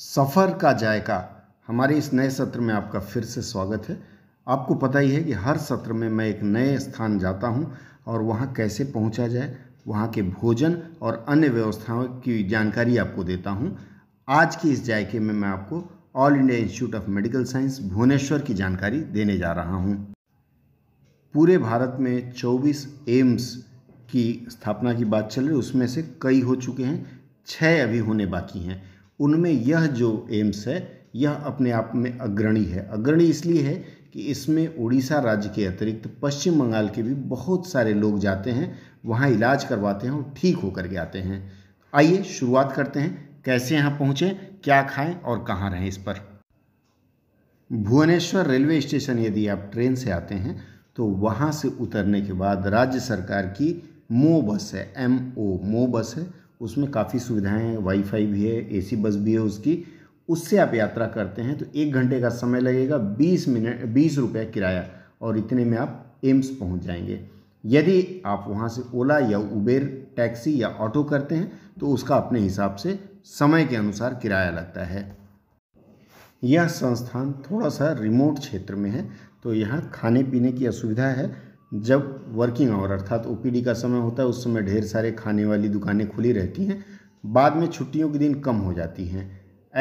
सफ़र का जायका हमारे इस नए सत्र में आपका फिर से स्वागत है आपको पता ही है कि हर सत्र में मैं एक नए स्थान जाता हूं और वहां कैसे पहुंचा जाए वहां के भोजन और अन्य व्यवस्थाओं की जानकारी आपको देता हूं आज की इस जायके में मैं आपको All India Institute of Medical Science Bhubaneswar की जानकारी देने जा रहा हूँ पूरे भारत में चौबीस एम्स की स्थापना की बात चल रही उसमें से कई हो चुके हैं छः अभी होने बाकी हैं उनमें यह जो एम्स है यह अपने आप में अग्रणी है अग्रणी इसलिए है कि इसमें उड़ीसा राज्य के अतिरिक्त पश्चिम बंगाल के भी बहुत सारे लोग जाते हैं वहाँ इलाज करवाते हैं और ठीक होकर के आते हैं आइए शुरुआत करते हैं कैसे यहाँ पहुँचें क्या खाएं और कहाँ रहें इस पर भुवनेश्वर रेलवे स्टेशन यदि आप ट्रेन से आते हैं तो वहाँ से उतरने के बाद राज्य सरकार की मो बस है एम ओ मो बस है उसमें काफ़ी सुविधाएं वाईफाई भी है एसी बस भी है उसकी उससे आप यात्रा करते हैं तो एक घंटे का समय लगेगा बीस मिनट बीस रुपये किराया और इतने में आप एम्स पहुंच जाएंगे यदि आप वहां से ओला या उबेर टैक्सी या ऑटो करते हैं तो उसका अपने हिसाब से समय के अनुसार किराया लगता है यह संस्थान थोड़ा सा रिमोट क्षेत्र में है तो यहाँ खाने पीने की असुविधा है जब वर्किंग आवर अर्थात ओ का समय होता है उस समय ढेर सारे खाने वाली दुकानें खुली रहती हैं बाद में छुट्टियों के दिन कम हो जाती हैं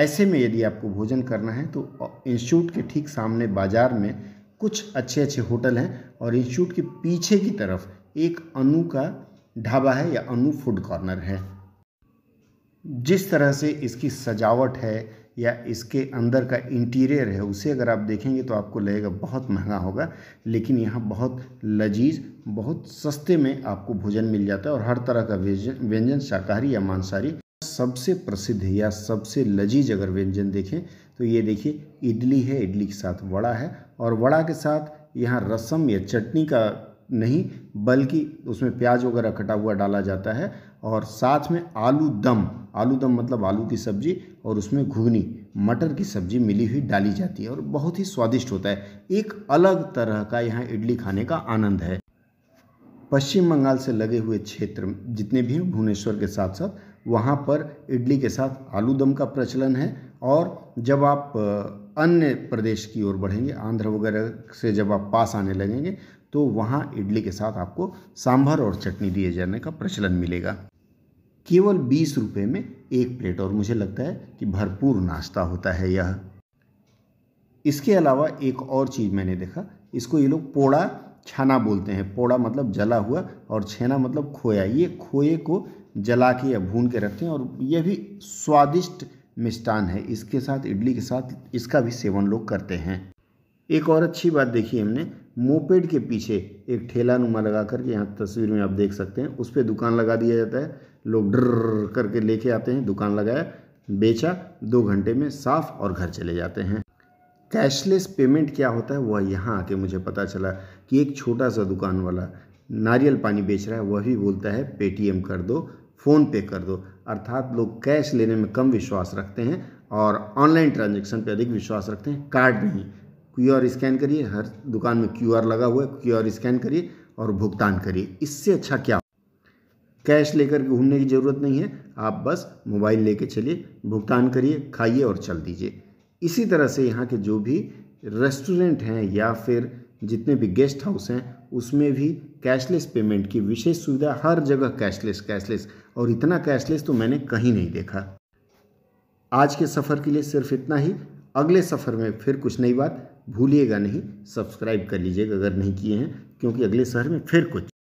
ऐसे में यदि आपको भोजन करना है तो इंस्टीट्यूट के ठीक सामने बाज़ार में कुछ अच्छे अच्छे होटल हैं और इंस्टीट्यूट के पीछे की तरफ एक अनु का ढाबा है या अनु फूड कॉर्नर है जिस तरह से इसकी सजावट है या इसके अंदर का इंटीरियर है उसे अगर आप देखेंगे तो आपको लगेगा बहुत महंगा होगा लेकिन यहाँ बहुत लजीज बहुत सस्ते में आपको भोजन मिल जाता है और हर तरह का व्यंजन शाकाहारी या मांसाहारी सबसे प्रसिद्ध या सबसे लजीज अगर व्यंजन देखें तो ये देखिए इडली है इडली के साथ वड़ा है और वड़ा के साथ यहाँ रसम या चटनी का नहीं बल्कि उसमें प्याज वगैरह कटा हुआ डाला जाता है और साथ में आलू दम आलू दम मतलब आलू की सब्ज़ी और उसमें घुगनी मटर की सब्ज़ी मिली हुई डाली जाती है और बहुत ही स्वादिष्ट होता है एक अलग तरह का यहाँ इडली खाने का आनंद है पश्चिम बंगाल से लगे हुए क्षेत्र जितने भी हैं भुवनेश्वर के साथ साथ वहाँ पर इडली के साथ आलू दम का प्रचलन है और जब आप अन्य प्रदेश की ओर बढ़ेंगे आंध्र वगैरह से जब आप पास आने लगेंगे तो वहाँ इडली के साथ आपको सांभर और चटनी दिए जाने का प्रचलन मिलेगा केवल बीस रुपये में एक प्लेट और मुझे लगता है कि भरपूर नाश्ता होता है यह इसके अलावा एक और चीज़ मैंने देखा इसको ये लोग पोड़ा छाना बोलते हैं पोड़ा मतलब जला हुआ और छेना मतलब खोया ये खोए को जला के या भून के रखते हैं और यह भी स्वादिष्ट मिष्टान है इसके साथ इडली के साथ इसका भी सेवन लोग करते हैं एक और अच्छी बात देखी हमने मोपेड के पीछे एक ठेला नुमा लगा करके यहाँ तस्वीर में आप देख सकते हैं उस पर दुकान लगा दिया जाता है लोग डर करके लेके आते हैं दुकान लगाया बेचा दो घंटे में साफ और घर चले जाते हैं कैशलेस पेमेंट क्या होता है वह यहाँ आके मुझे पता चला कि एक छोटा सा दुकान वाला नारियल पानी बेच रहा है वह भी बोलता है पेटीएम कर दो फ़ोन पे कर दो अर्थात लोग कैश लेने में कम विश्वास रखते हैं और ऑनलाइन ट्रांजेक्शन पे अधिक विश्वास रखते हैं कार्ड नहीं क्यू आर स्कैन करिए हर दुकान में क्यू आर लगा हुआ है क्यू आर स्कैन करिए और भुगतान करिए इससे अच्छा क्या कैश लेकर घूमने की ज़रूरत नहीं है आप बस मोबाइल लेके चलिए भुगतान करिए खाइए और चल दीजिए इसी तरह से यहाँ के जो भी रेस्टोरेंट हैं या फिर जितने भी गेस्ट हाउस हैं उसमें भी कैशलेस पेमेंट की विशेष सुविधा हर जगह कैशलेस कैशलेस और इतना कैशलेस तो मैंने कहीं नहीं देखा आज के सफ़र के लिए सिर्फ इतना ही अगले सफ़र में फिर कुछ नई बात भूलिएगा नहीं सब्सक्राइब कर लीजिएगा अगर नहीं किए हैं क्योंकि अगले शहर में फिर कुछ